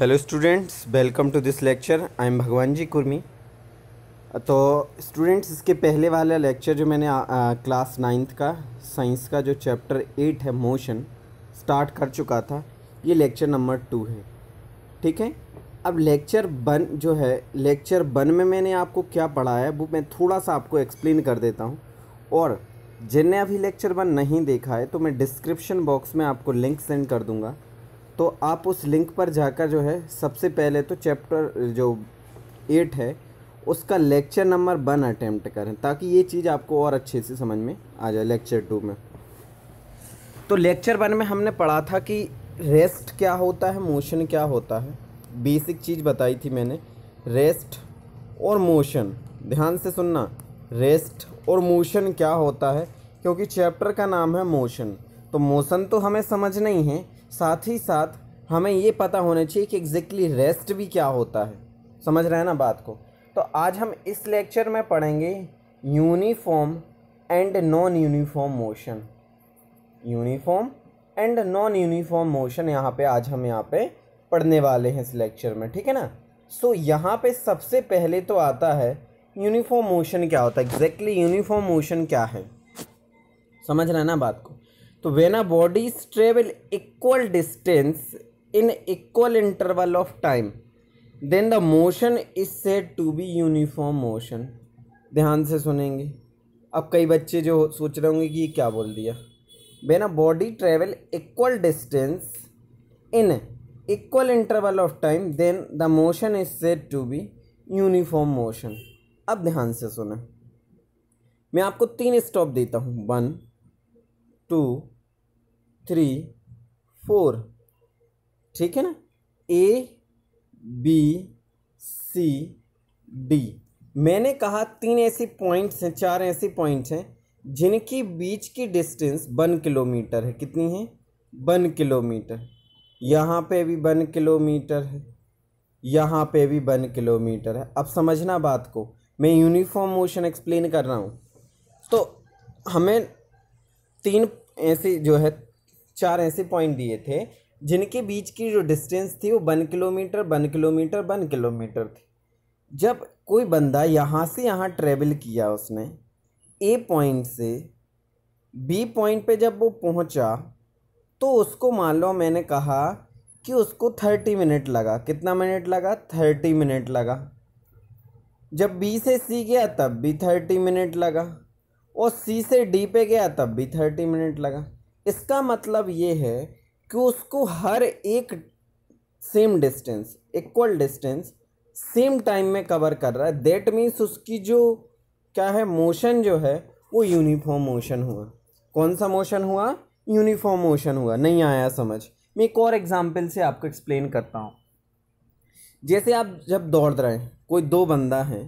hello students welcome to this lecture I am Bhagwan ji Kurmi तो students इसके पहले वाला लेक्चर जो मैंने क्लास नाइन्थ का साइंस का जो चैप्टर एट है मोशन स्टार्ट कर चुका था ये लेक्चर नंबर टू है ठीक है अब लेक्चर वन जो है लेक्चर वन में मैंने आपको क्या पढ़ाया है वो मैं थोड़ा सा आपको एक्सप्लेन कर देता हूँ और जिनने अभी लेक्चर वन नहीं देखा है तो मैं डिस्क्रिप्शन बॉक्स में आपको लिंक सेंड कर दूँगा तो आप उस लिंक पर जाकर जो है सबसे पहले तो चैप्टर जो एट है उसका लेक्चर नंबर वन अटैम्प्ट करें ताकि ये चीज़ आपको और अच्छे से समझ में आ जाए लेक्चर टू में तो लेक्चर वन में हमने पढ़ा था कि रेस्ट क्या होता है मोशन क्या होता है बेसिक चीज़ बताई थी मैंने रेस्ट और मोशन ध्यान से सुनना रेस्ट और मोशन क्या होता है क्योंकि चैप्टर का नाम है मोशन तो मोशन तो हमें समझ नहीं है साथ ही साथ हमें ये पता होना चाहिए कि एग्जैक्टली रेस्ट भी क्या होता है समझ रहे हैं ना बात को तो आज हम इस लेक्चर में पढ़ेंगे uniform and non uniform motion uniform and non uniform motion यहाँ पे आज हम यहाँ पे पढ़ने वाले हैं इस लेक्चर में ठीक है ना सो so, यहाँ पे सबसे पहले तो आता है यूनिफॉर्म मोशन क्या होता है एग्जैक्टली यूनिफॉर्म मोशन क्या है समझ रहे ना बात को तो when a bodies travel equal distance in equal interval of time then the motion is said to be uniform motion ध्यान से सुनेंगे अब कई बच्चे जो सोच रहे होंगे कि ये क्या बोल दिया when a body travel equal distance in equal interval of time then the motion is said to be uniform motion अब ध्यान से सुने मैं आपको तीन स्टॉप देता हूँ वन टू थ्री फोर ठीक है ना ए बी सी डी मैंने कहा तीन ऐसी पॉइंट्स हैं चार ऐसी पॉइंट्स हैं जिनकी बीच की डिस्टेंस वन किलोमीटर है कितनी है वन किलोमीटर यहाँ पे भी वन किलोमीटर है यहाँ पे भी वन किलोमीटर है अब समझना बात को मैं यूनिफॉर्म मोशन एक्सप्लेन कर रहा हूँ तो हमें तीन ऐसे जो है चार ऐसे पॉइंट दिए थे जिनके बीच की जो डिस्टेंस थी वो one kilometre one kilometre one kilometre थी जब कोई बंदा यहाँ से यहाँ ट्रेवल किया उसने ए पॉइंट से बी पॉइंट पे जब वो पहुँचा तो उसको मान लो मैंने कहा कि उसको थर्टी मिनट लगा कितना मिनट लगा थर्टी मिनट लगा जब बी से सी गया तब भी थर्टी मिनट लगा और सी से डी पे गया तब भी थर्टी मिनट लगा इसका मतलब ये है कि उसको हर एक same distance equal distance same time में कवर कर रहा है देट मीन्स उसकी जो क्या है मोशन जो है वो यूनिफॉर्म मोशन हुआ कौन सा मोशन हुआ यूनिफॉर्म मोशन हुआ नहीं आया समझ मैं एक और एग्जाम्पल से आपको एक्सप्लेन करता हूँ जैसे आप जब दौड़ रहे हैं कोई दो बंदा है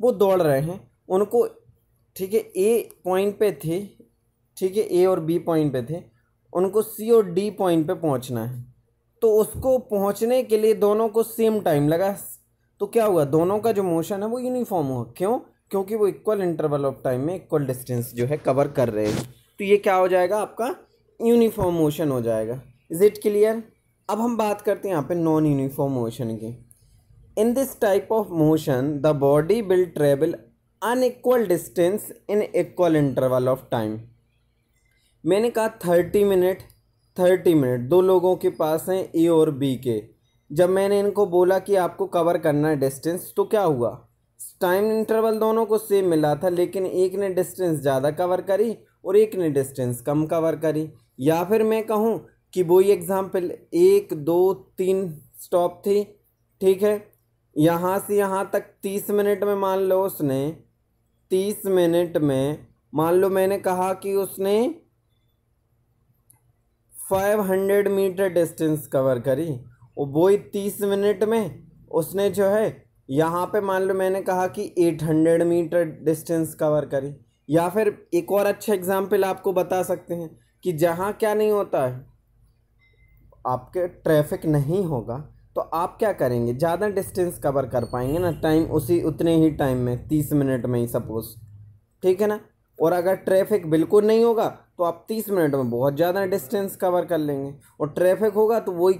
वो दौड़ रहे हैं उनको ठीक है ए पॉइंट पे थे ठीक है ए और बी पॉइंट पे थे उनको सी और डी पॉइंट पे पहुंचना है तो उसको पहुंचने के लिए दोनों को सेम टाइम लगा तो क्या हुआ दोनों का जो मोशन है वो यूनिफॉर्म हुआ क्यों क्योंकि वो इक्वल इंटरवल ऑफ टाइम में इक्वल डिस्टेंस जो है कवर कर रहे हैं तो ये क्या हो जाएगा आपका यूनिफॉर्म मोशन हो जाएगा इज़ इट क्लियर अब हम बात करते हैं यहाँ पे नॉन यूनिफॉर्म मोशन की in this type of motion the body will travel unequal distance in equal interval of time मैंने कहा थर्टी मिनट थर्टी मिनट दो लोगों के पास हैं ए और बी के जब मैंने इनको बोला कि आपको कवर करना है डिस्टेंस तो क्या हुआ टाइम इंटरवल दोनों को सेम मिला था लेकिन एक ने डिस्टेंस ज़्यादा कवर करी और एक ने डिस्टेंस कम कवर करी या फिर मैं कहूँ कि वही एग्ज़ाम्पल एक दो तीन स्टॉप थी ठीक है यहाँ से यहाँ तक तीस मिनट में मान लो उसने तीस मिनट में मान लो मैंने कहा कि उसने five hundred metre distance cover करी और वो ही तीस मिनट में उसने जो है यहाँ पे मान लो मैंने कहा कि eight hundred metre distance cover करी या फिर एक और अच्छा एग्जाम्पल आपको बता सकते हैं कि जहाँ क्या नहीं होता है आपके ट्रैफिक नहीं होगा तो आप क्या करेंगे ज़्यादा डिस्टेंस कवर कर पाएंगे ना टाइम उसी उतने ही टाइम में तीस मिनट में ही सपोज़ ठीक है ना और अगर ट्रैफिक बिल्कुल नहीं होगा तो आप तीस मिनट में बहुत ज़्यादा डिस्टेंस कवर कर लेंगे और ट्रैफिक होगा तो वही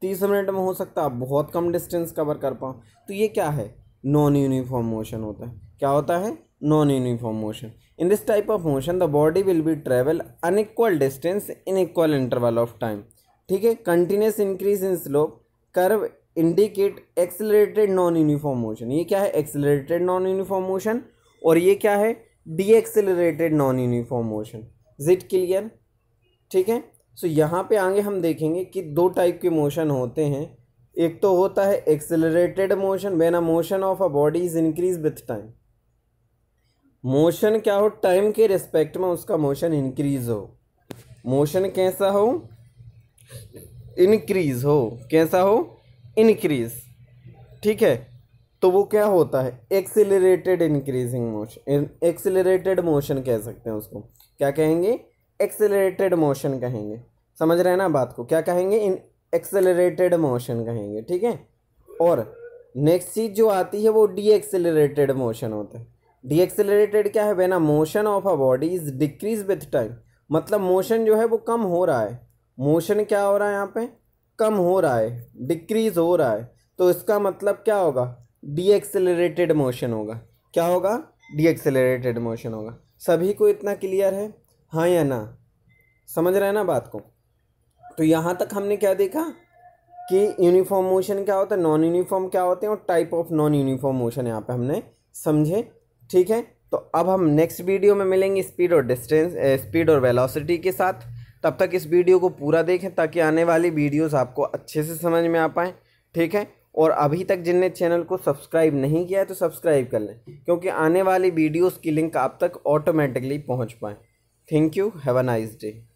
तीस मिनट में हो सकता है आप बहुत कम डिस्टेंस कवर कर पाओ तो ये क्या है नॉन यूनिफॉर्म मोशन होता है क्या होता है non uniform motion in this type of motion the body will be travel unequal distance in equal interval of time ठीक है continuous increase in slope curve indicate accelerated non uniform motion ये क्या है एक्सलरेटेड नॉन यूनिफॉर्म मोशन और ये क्या है decelerated non uniform motion जिट क्लियर ठीक है सो यहाँ पे आगे हम देखेंगे कि दो टाइप के मोशन होते हैं एक तो होता है accelerated motion when a motion of a body is increase with time motion क्या हो टाइम के रिस्पेक्ट में उसका मोशन इंक्रीज हो मोशन कैसा हो इनक्रीज़ हो कैसा हो इनक्रीज़ ठीक है तो वो क्या होता है accelerated increasing motion accelerated motion कह सकते हैं उसको क्या कहेंगे एक्सेलरेटेड मोशन कहेंगे समझ रहे हैं ना बात को क्या कहेंगे इन एक्सेलरेटेड मोशन कहेंगे ठीक है और नेक्स्ट चीज़ जो आती है वो डी एक्सेलरेटेड मोशन होता है डी एक्सेलरेटेड क्या है बेना motion of a body is decrease with time मतलब मोशन जो है वो कम हो रहा है मोशन क्या हो रहा है यहाँ पे कम हो रहा है डिक्रीज हो रहा है तो इसका मतलब क्या होगा डी एक्सेलरेटेड मोशन होगा क्या होगा डी एक्सेलरेटेड मोशन होगा सभी को इतना क्लियर है हाँ या ना समझ रहे हैं ना बात को तो यहाँ तक हमने क्या देखा कि यूनिफॉर्म मोशन क्या होता है नॉन यूनिफॉर्म क्या होते हैं और type of non uniform motion यहाँ पे हमने समझे ठीक है तो अब हम नेक्स्ट वीडियो में मिलेंगे स्पीड और डिस्टेंस स्पीड eh, और वेलोसिटी के साथ तब तक इस वीडियो को पूरा देखें ताकि आने वाली वीडियोस आपको अच्छे से समझ में आ पाएँ ठीक है और अभी तक जिनने चैनल को सब्सक्राइब नहीं किया है तो सब्सक्राइब कर लें क्योंकि आने वाली वीडियोस की लिंक आप तक ऑटोमेटिकली पहुंच पाएँ thank you have a nice day